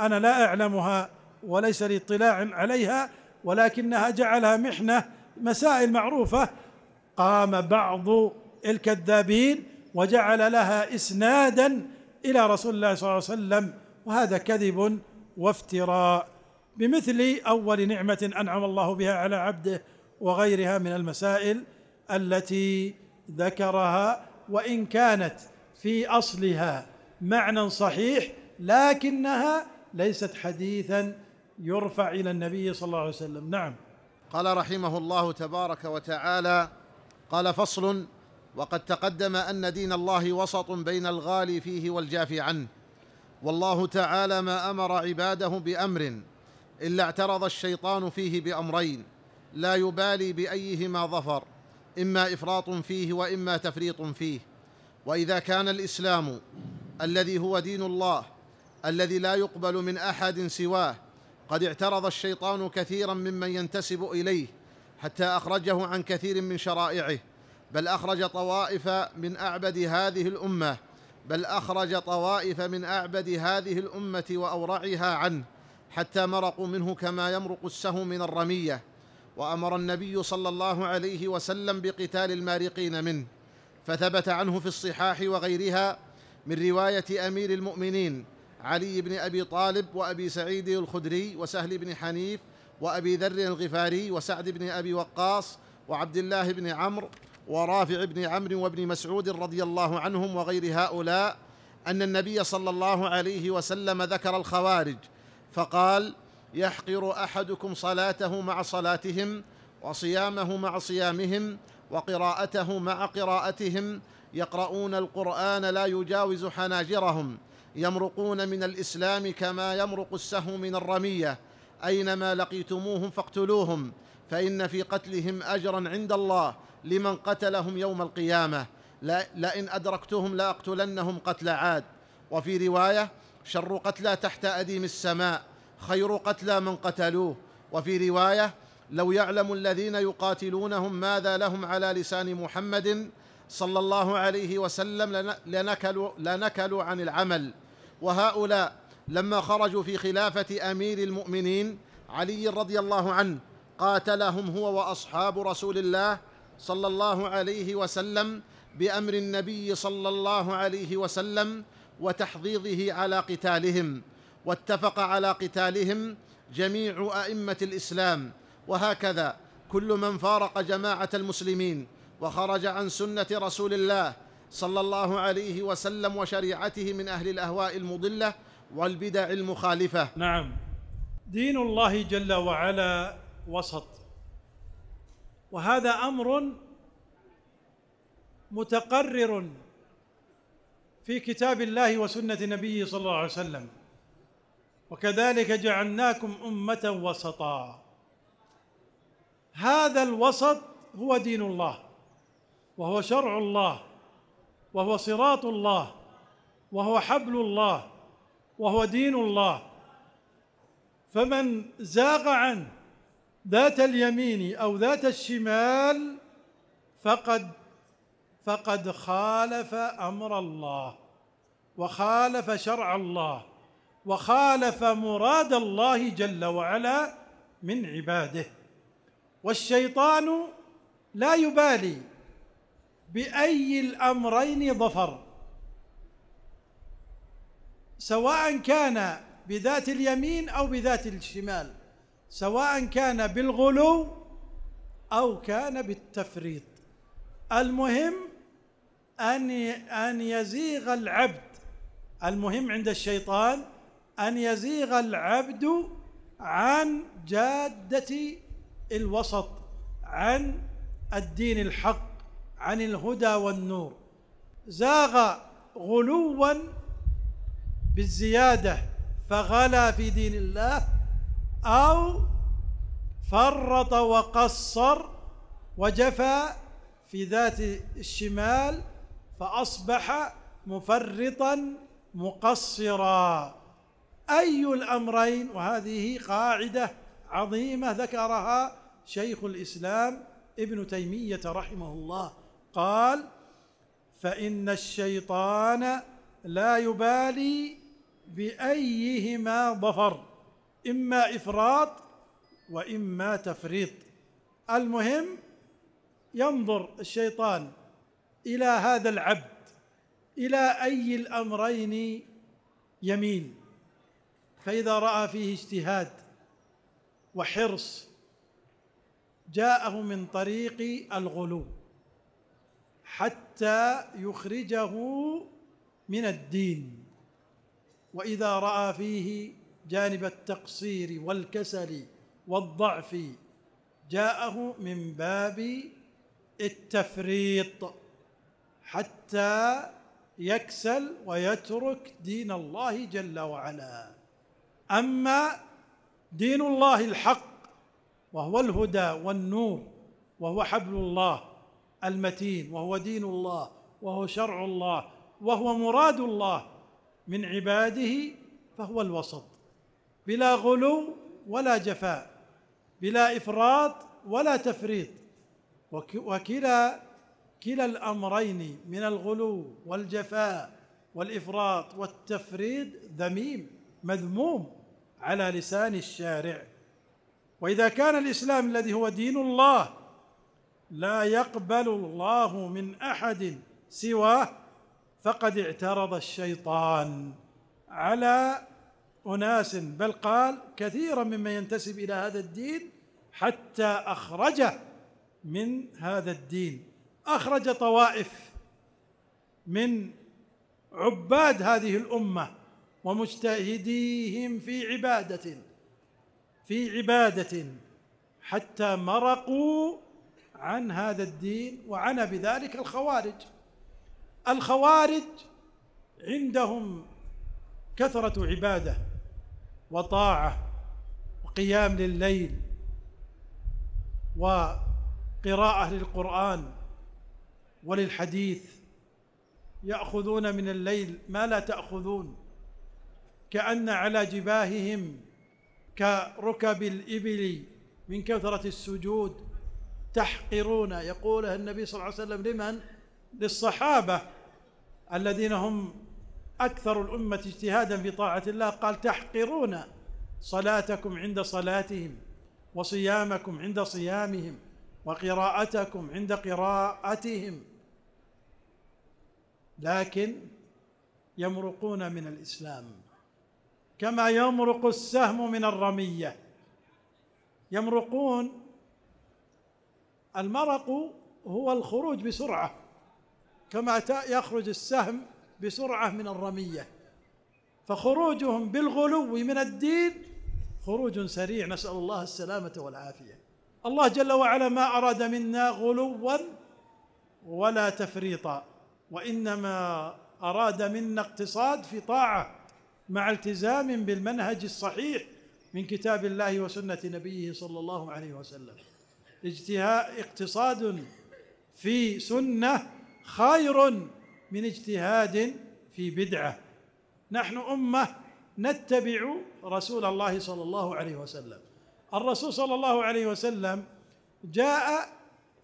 أنا لا أعلمها وليس لي اطلاع عليها ولكنها جعلها محنة مسائل معروفة قام بعض الكذابين وجعل لها اسنادا الى رسول الله صلى الله عليه وسلم وهذا كذب وافتراء بمثل اول نعمه انعم الله بها على عبده وغيرها من المسائل التي ذكرها وان كانت في اصلها معنى صحيح لكنها ليست حديثا يرفع الى النبي صلى الله عليه وسلم نعم قال رحمه الله تبارك وتعالى قال فصل وقد تقدم ان دين الله وسط بين الغالي فيه والجافي عنه والله تعالى ما امر عباده بامر الا اعترض الشيطان فيه بامرين لا يبالي بايهما ظفر اما افراط فيه واما تفريط فيه واذا كان الاسلام الذي هو دين الله الذي لا يقبل من احد سواه قد اعترض الشيطان كثيرا ممن ينتسب اليه حتى اخرجه عن كثير من شرائعه بل اخرج طوائف من اعبد هذه الامه بل اخرج طوائف من اعبد هذه الامه واورعها عنه حتى مرقوا منه كما يمرق السهم من الرميه وامر النبي صلى الله عليه وسلم بقتال المارقين منه فثبت عنه في الصحاح وغيرها من روايه امير المؤمنين علي بن ابي طالب وابي سعيد الخدري وسهل بن حنيف وابي ذر الغفاري وسعد بن ابي وقاص وعبد الله بن عمرو ورافع بن عمرو وابن مسعود رضي الله عنهم وغير هؤلاء ان النبي صلى الله عليه وسلم ذكر الخوارج فقال يحقر احدكم صلاته مع صلاتهم وصيامه مع صيامهم وقراءته مع قراءتهم يقرؤون القران لا يجاوز حناجرهم يمرقون من الاسلام كما يمرق السهم من الرميه اينما لقيتموهم فاقتلوهم فان في قتلهم اجرا عند الله لمن قتلهم يوم القيامه لئن ادركتهم لاقتلنهم قتل عاد وفي روايه شر قتلى تحت اديم السماء خير قتلى من قتلوه وفي روايه لو يعلم الذين يقاتلونهم ماذا لهم على لسان محمد صلى الله عليه وسلم لنكلوا, لنكلوا عن العمل وهؤلاء لما خرجوا في خلافه امير المؤمنين علي رضي الله عنه قاتلهم هو واصحاب رسول الله صلى الله عليه وسلم بامر النبي صلى الله عليه وسلم وتحضيضه على قتالهم واتفق على قتالهم جميع ائمه الاسلام وهكذا كل من فارق جماعه المسلمين وخرج عن سنه رسول الله صلى الله عليه وسلم وشريعته من اهل الاهواء المضله والبدع المخالفه نعم دين الله جل وعلا وسط وهذا امر متقرر في كتاب الله وسنه نبيه صلى الله عليه وسلم وكذلك جعلناكم امه وسطا هذا الوسط هو دين الله وهو شرع الله وهو صراط الله وهو حبل الله وهو دين الله فمن زاغ عنه ذات اليمين او ذات الشمال فقد فقد خالف امر الله وخالف شرع الله وخالف مراد الله جل وعلا من عباده والشيطان لا يبالي باي الامرين ظفر سواء كان بذات اليمين او بذات الشمال سواء كان بالغلو او كان بالتفريط المهم ان ان يزيغ العبد المهم عند الشيطان ان يزيغ العبد عن جاده الوسط عن الدين الحق عن الهدى والنور زاغ غلوا بالزياده فغلا في دين الله أو فرط وقصر وجفى في ذات الشمال فأصبح مفرطا مقصرا أي الأمرين وهذه قاعدة عظيمة ذكرها شيخ الإسلام ابن تيمية رحمه الله قال فإن الشيطان لا يبالي بأيهما ظفر إما إفراط وإما تفريط المهم ينظر الشيطان إلى هذا العبد إلى أي الأمرين يميل فإذا رأى فيه اجتهاد وحرص جاءه من طريق الغلو حتى يخرجه من الدين واذا راى فيه جانب التقصير والكسل والضعف جاءه من باب التفريط حتى يكسل ويترك دين الله جل وعلا اما دين الله الحق وهو الهدى والنور وهو حبل الله المتين وهو دين الله وهو شرع الله وهو مراد الله من عباده فهو الوسط بلا غلو ولا جفاء بلا افراط ولا تفريط وكلا كلا الامرين من الغلو والجفاء والافراط والتفريط ذميم مذموم على لسان الشارع واذا كان الاسلام الذي هو دين الله لا يقبل الله من احد سواه فقد اعترض الشيطان على أناس بل قال كثيرا مما ينتسب إلى هذا الدين حتى أخرجه من هذا الدين أخرج طوائف من عباد هذه الأمة ومجتهديهم في عبادة في عبادة حتى مرقوا عن هذا الدين وعنا بذلك الخوارج الخوارج عندهم كثرة عبادة وطاعة وقيام لليل وقراءة للقرآن وللحديث يأخذون من الليل ما لا تأخذون كأن على جباههم كركب الإبل من كثرة السجود تحقرون يقولها النبي صلى الله عليه وسلم لمن؟ للصحابة الذين هم أكثر الأمة اجتهادا في طاعة الله قال تحقرون صلاتكم عند صلاتهم وصيامكم عند صيامهم وقراءتكم عند قراءتهم لكن يمرقون من الإسلام كما يمرق السهم من الرمية يمرقون المرق هو الخروج بسرعة كما يخرج السهم بسرعه من الرميه فخروجهم بالغلو من الدين خروج سريع نسال الله السلامه والعافيه الله جل وعلا ما اراد منا غلوا ولا تفريطا وانما اراد منا اقتصاد في طاعه مع التزام بالمنهج الصحيح من كتاب الله وسنه نبيه صلى الله عليه وسلم اجتهاء اقتصاد في سنه خير من اجتهاد في بدعه نحن امه نتبع رسول الله صلى الله عليه وسلم الرسول صلى الله عليه وسلم جاء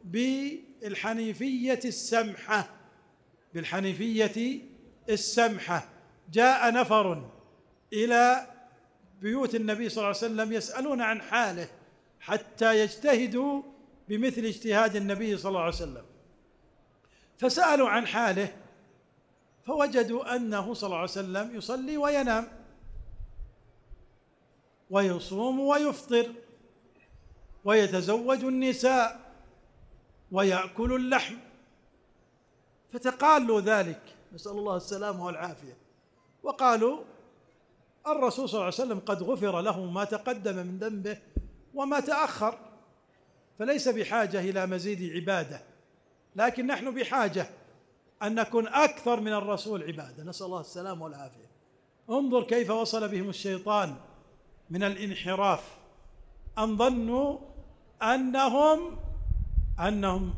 بالحنيفيه السمحه بالحنيفيه السمحه جاء نفر الى بيوت النبي صلى الله عليه وسلم يسالون عن حاله حتى يجتهدوا بمثل اجتهاد النبي صلى الله عليه وسلم فسالوا عن حاله فوجدوا انه صلى الله عليه وسلم يصلي وينام ويصوم ويفطر ويتزوج النساء ويأكل اللحم فتقالوا ذلك نسأل الله السلامة والعافية وقالوا الرسول صلى الله عليه وسلم قد غفر له ما تقدم من ذنبه وما تأخر فليس بحاجة إلى مزيد عبادة لكن نحن بحاجة أن نكون أكثر من الرسول عبادة نسأل الله السلام والعافية انظر كيف وصل بهم الشيطان من الانحراف أن ظنوا أنهم أنهم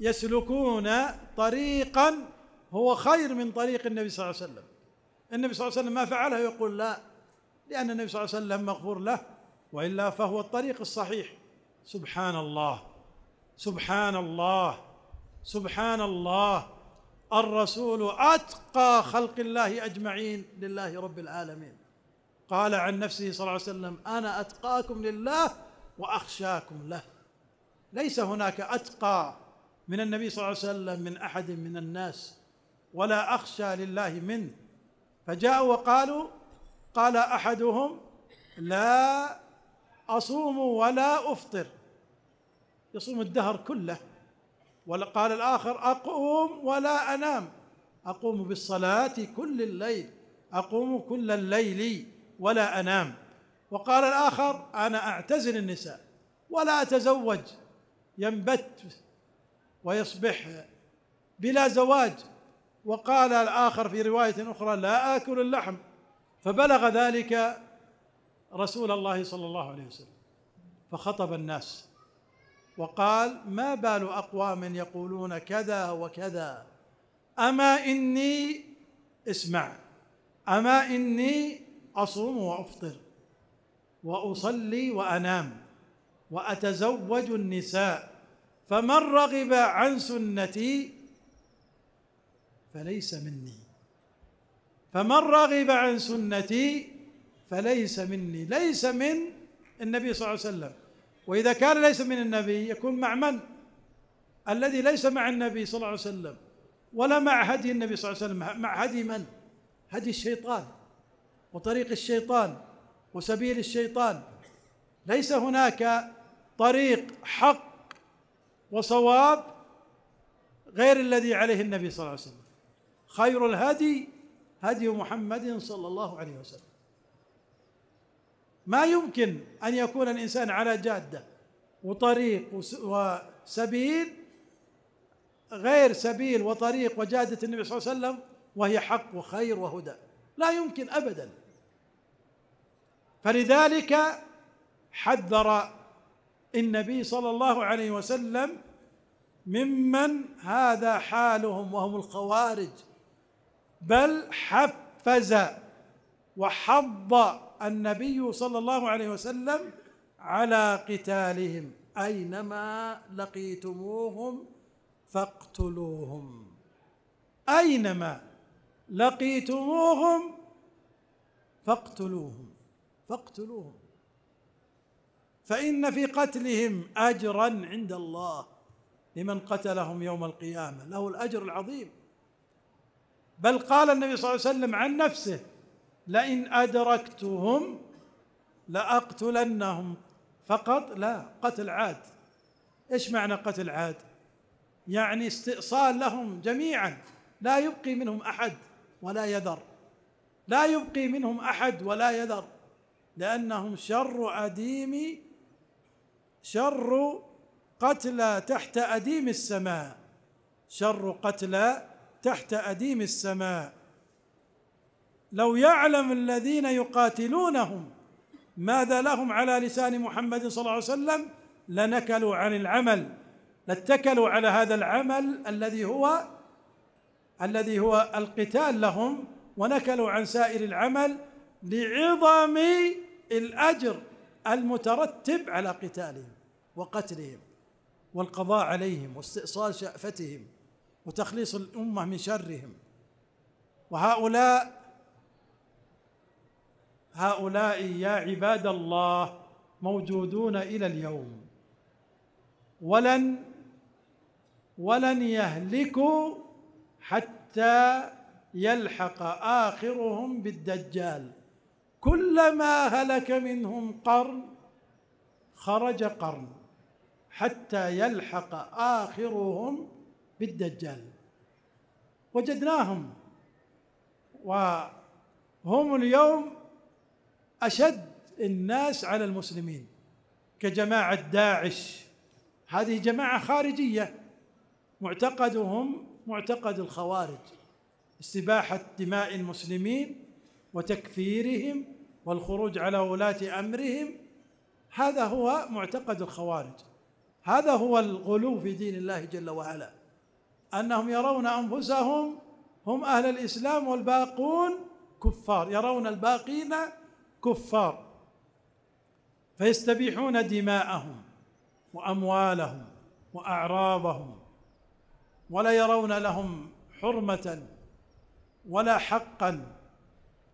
يسلكون طريقا هو خير من طريق النبي صلى الله عليه وسلم النبي صلى الله عليه وسلم ما فعله يقول لا لأن النبي صلى الله عليه وسلم مغفور له وإلا فهو الطريق الصحيح سبحان الله سبحان الله سبحان الله الرسول اتقى خلق الله اجمعين لله رب العالمين قال عن نفسه صلى الله عليه وسلم انا اتقاكم لله واخشاكم له ليس هناك اتقى من النبي صلى الله عليه وسلم من احد من الناس ولا اخشى لله منه فجاءوا وقالوا قال احدهم لا اصوم ولا افطر يصوم الدهر كله وقال الآخر أقوم ولا أنام أقوم بالصلاة كل الليل أقوم كل الليل ولا أنام وقال الآخر أنا أعتزل النساء ولا أتزوج ينبت ويصبح بلا زواج وقال الآخر في رواية أخرى لا آكل اللحم فبلغ ذلك رسول الله صلى الله عليه وسلم فخطب الناس وقال ما بال اقوام يقولون كذا وكذا اما اني اسمع اما اني اصوم وافطر واصلي وانام واتزوج النساء فمن رغب عن سنتي فليس مني فمن رغب عن سنتي فليس مني ليس من النبي صلى الله عليه وسلم وإذا كان ليس من النبي يكون مع من؟ الذي ليس مع النبي صلى الله عليه وسلم ولا مع هدي النبي صلى الله عليه وسلم مع هدي من؟ هدي الشيطان وطريق الشيطان وسبيل الشيطان ليس هناك طريق حق وصواب غير الذي عليه النبي صلى الله عليه وسلم خير الهدي هدي محمد صلى الله عليه وسلم ما يمكن ان يكون الانسان على جاده وطريق وسبيل غير سبيل وطريق وجاده النبي صلى الله عليه وسلم وهي حق وخير وهدى لا يمكن ابدا فلذلك حذر النبي صلى الله عليه وسلم ممن هذا حالهم وهم الخوارج بل حفز وحض النبي صلى الله عليه وسلم على قتالهم اينما لقيتموهم فاقتلوهم اينما لقيتموهم فاقتلوهم فاقتلوهم فان في قتلهم اجرا عند الله لمن قتلهم يوم القيامه له الاجر العظيم بل قال النبي صلى الله عليه وسلم عن نفسه لئن أدركتهم لأقتلنهم فقط لا قتل عاد ايش معنى قتل عاد؟ يعني استئصال لهم جميعا لا يبقي منهم احد ولا يذر لا يبقي منهم احد ولا يذر لانهم شر اديم شر قتلى تحت اديم السماء شر قتلى تحت اديم السماء لو يعلم الذين يقاتلونهم ماذا لهم على لسان محمد صلى الله عليه وسلم لنكلوا عن العمل لاتكلوا على هذا العمل الذي هو الذي هو القتال لهم ونكلوا عن سائر العمل لعظم الاجر المترتب على قتالهم وقتلهم والقضاء عليهم واستئصال شافتهم وتخليص الامه من شرهم وهؤلاء هؤلاء يا عباد الله موجودون إلى اليوم ولن ولن يهلكوا حتى يلحق آخرهم بالدجال كلما هلك منهم قرن خرج قرن حتى يلحق آخرهم بالدجال وجدناهم وهم اليوم اشد الناس على المسلمين كجماعه داعش هذه جماعه خارجيه معتقدهم معتقد الخوارج استباحه دماء المسلمين وتكفيرهم والخروج على ولاه امرهم هذا هو معتقد الخوارج هذا هو الغلو في دين الله جل وعلا انهم يرون انفسهم هم اهل الاسلام والباقون كفار يرون الباقين كفار فيستبيحون دماءهم واموالهم واعراضهم ولا يرون لهم حرمه ولا حقا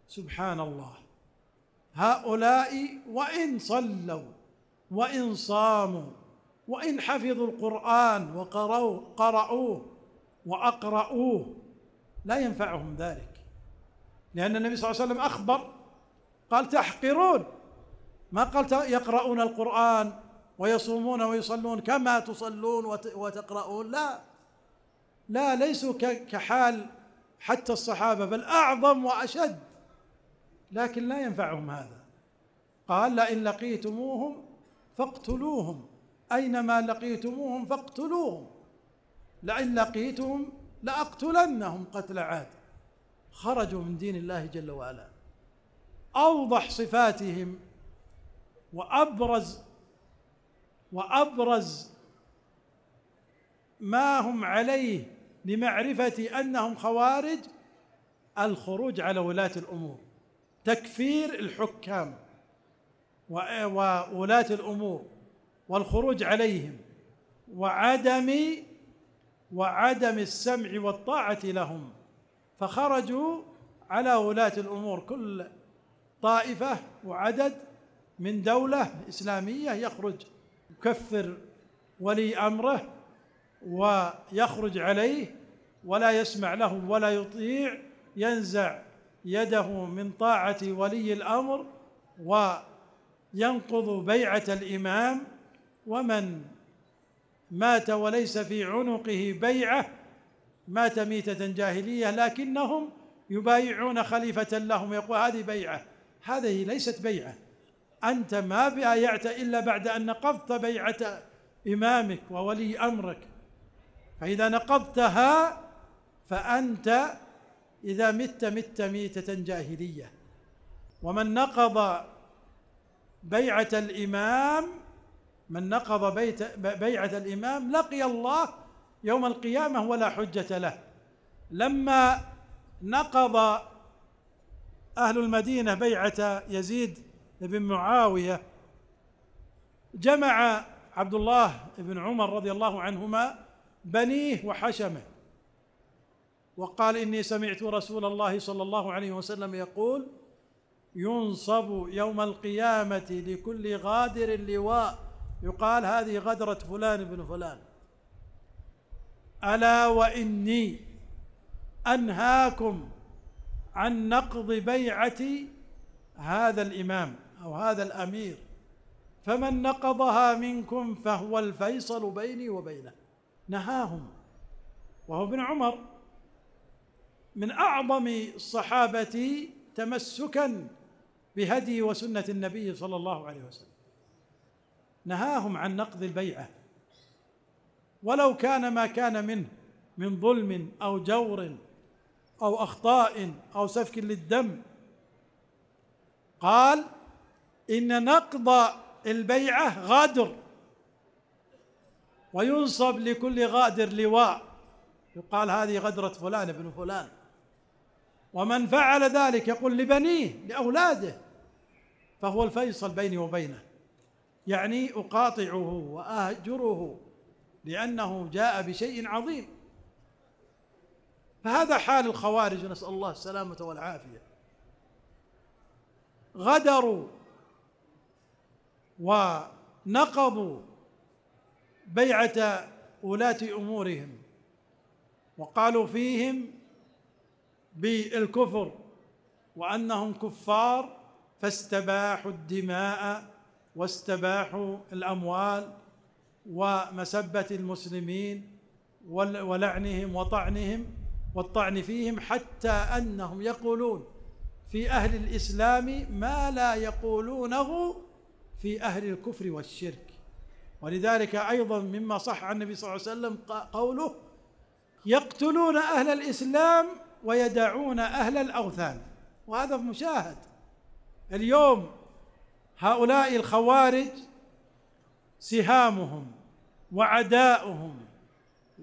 سبحان الله هؤلاء وان صلوا وان صاموا وان حفظوا القران وقرؤوه واقرؤوه واقرأوه لا ينفعهم ذلك لان النبي صلى الله عليه وسلم اخبر قال تحقرون ما قال يقرؤون القرآن ويصومون ويصلون كما تصلون وتقرؤون لا لا ليسوا كحال حتى الصحابة بل أعظم وأشد لكن لا ينفعهم هذا قال لئن لقيتموهم فاقتلوهم أينما لقيتموهم فاقتلوهم لئن لقيتهم لأقتلنهم قتل عاد خرجوا من دين الله جل وعلا اوضح صفاتهم وابرز وابرز ما هم عليه لمعرفه انهم خوارج الخروج على ولاه الامور تكفير الحكام وولاه الامور والخروج عليهم وعدم وعدم السمع والطاعه لهم فخرجوا على ولاه الامور كل طائفة وعدد من دولة إسلامية يخرج يكفر ولي أمره ويخرج عليه ولا يسمع له ولا يطيع ينزع يده من طاعة ولي الأمر وينقض بيعة الإمام ومن مات وليس في عنقه بيعة مات ميتة جاهلية لكنهم يبايعون خليفة لهم يقول هذه بيعة هذه ليست بيعة أنت ما بايعت إلا بعد أن نقضت بيعة إمامك وولي أمرك فإذا نقضتها فأنت إذا مت مت ميتة جاهلية ومن نقض بيعة الإمام من نقض بيت بيعة الإمام لقي الله يوم القيامة ولا حجة له لما نقض أهل المدينة بيعة يزيد بن معاوية جمع عبد الله بن عمر رضي الله عنهما بنيه وحشمه وقال إني سمعت رسول الله صلى الله عليه وسلم يقول ينصب يوم القيامة لكل غادر لواء يقال هذه غدرة فلان بن فلان ألا وإني أنهاكم عن نقض بيعة هذا الإمام أو هذا الأمير فمن نقضها منكم فهو الفيصل بيني وبينه نهاهم وهو ابن عمر من أعظم الصحابة تمسكا بهدي وسنة النبي صلى الله عليه وسلم نهاهم عن نقض البيعة ولو كان ما كان منه من ظلم أو جور أو أخطاء أو سفك للدم قال إن نقض البيعة غادر وينصب لكل غادر لواء يقال هذه غدرة فلان ابن فلان ومن فعل ذلك يقول لبنيه لأولاده فهو الفيصل بيني وبينه يعني أقاطعه وأهجره لأنه جاء بشيء عظيم فهذا حال الخوارج نسأل الله السلامة والعافية غدروا ونقضوا بيعة ولاة أمورهم وقالوا فيهم بالكفر وأنهم كفار فاستباحوا الدماء واستباحوا الأموال ومسبة المسلمين ولعنهم وطعنهم والطعن فيهم حتى أنهم يقولون في أهل الإسلام ما لا يقولونه في أهل الكفر والشرك ولذلك أيضا مما صح عن النبي صلى الله عليه وسلم قوله يقتلون أهل الإسلام ويدعون أهل الأوثان وهذا مشاهد اليوم هؤلاء الخوارج سهامهم وعداؤهم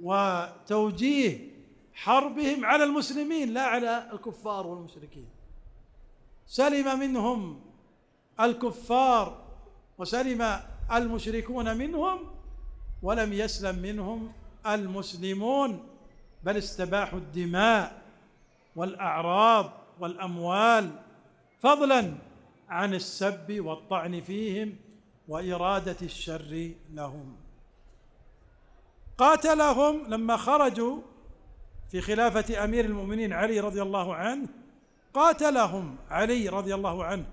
وتوجيه حربهم على المسلمين لا على الكفار والمشركين سلم منهم الكفار وسلم المشركون منهم ولم يسلم منهم المسلمون بل استباحوا الدماء والاعراض والاموال فضلا عن السب والطعن فيهم واراده الشر لهم قاتلهم لما خرجوا في خلافة أمير المؤمنين علي رضي الله عنه قاتلهم علي رضي الله عنه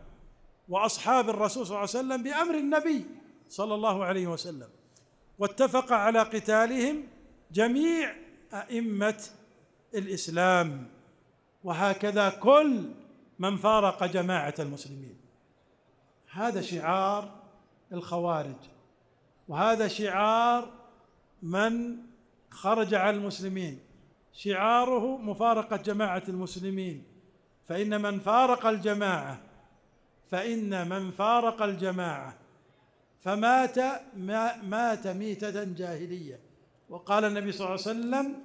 وأصحاب الرسول صلى الله عليه وسلم بأمر النبي صلى الله عليه وسلم واتفق على قتالهم جميع أئمة الإسلام وهكذا كل من فارق جماعة المسلمين هذا شعار الخوارج وهذا شعار من خرج على المسلمين شعاره مفارقة جماعة المسلمين فإن من فارق الجماعة فإن من فارق الجماعة فمات مات ميتة جاهلية وقال النبي صلى الله عليه وسلم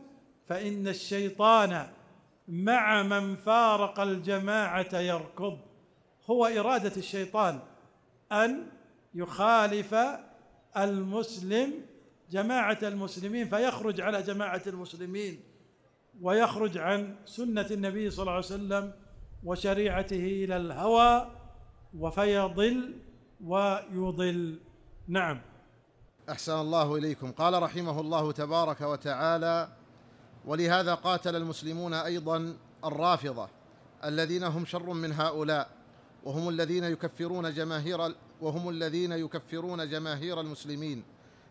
فإن الشيطان مع من فارق الجماعة يركض هو إرادة الشيطان أن يخالف المسلم جماعة المسلمين فيخرج على جماعة المسلمين ويخرج عن سنة النبي صلى الله عليه وسلم وشريعته إلى الهوى وفيضل ويضل نعم أحسن الله إليكم قال رحمه الله تبارك وتعالى ولهذا قاتل المسلمون أيضا الرافضة الذين هم شر من هؤلاء وهم الذين يكفرون جماهير وهم الذين يكفرون جماهير المسلمين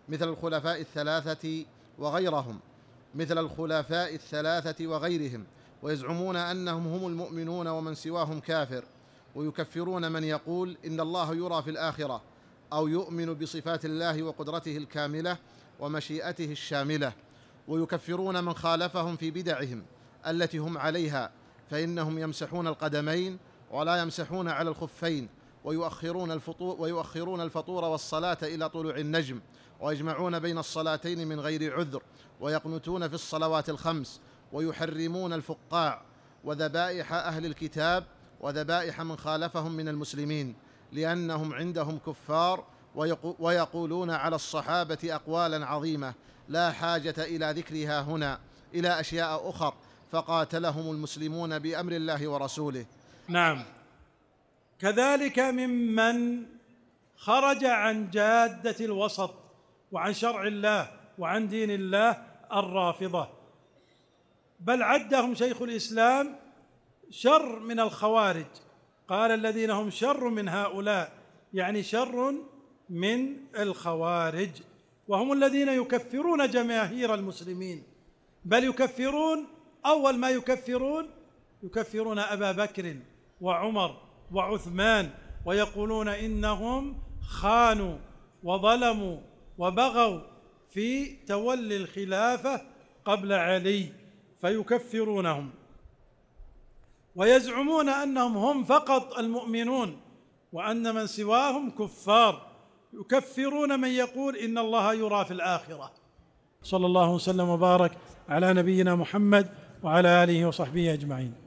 مثل الخلفاء الثلاثة وغيرهم مثل الخلفاء الثلاثة وغيرهم ويزعمون أنهم هم المؤمنون ومن سواهم كافر ويكفرون من يقول إن الله يرى في الآخرة أو يؤمن بصفات الله وقدرته الكاملة ومشيئته الشاملة ويكفرون من خالفهم في بدعهم التي هم عليها فإنهم يمسحون القدمين ولا يمسحون على الخفين ويؤخرون الفطور ويؤخرون الفطور والصلاة إلى طلوع النجم ويجمعون بين الصلاتين من غير عذر ويقنتون في الصلوات الخمس ويحرمون الفقاع وذبائح اهل الكتاب وذبائح من خالفهم من المسلمين لانهم عندهم كفار ويقولون على الصحابه اقوالا عظيمه لا حاجه الى ذكرها هنا الى اشياء اخر فقاتلهم المسلمون بامر الله ورسوله نعم كذلك ممن خرج عن جاده الوسط وعن شرع الله وعن دين الله الرافضه بل عدهم شيخ الاسلام شر من الخوارج قال الذين هم شر من هؤلاء يعني شر من الخوارج وهم الذين يكفرون جماهير المسلمين بل يكفرون اول ما يكفرون يكفرون ابا بكر وعمر وعثمان ويقولون انهم خانوا وظلموا وبغوا في تولي الخلافة قبل علي فيكفرونهم ويزعمون أنهم هم فقط المؤمنون وأن من سواهم كفار يكفرون من يقول إن الله يرى في الآخرة صلى الله وسلم وبارك على نبينا محمد وعلى آله وصحبه أجمعين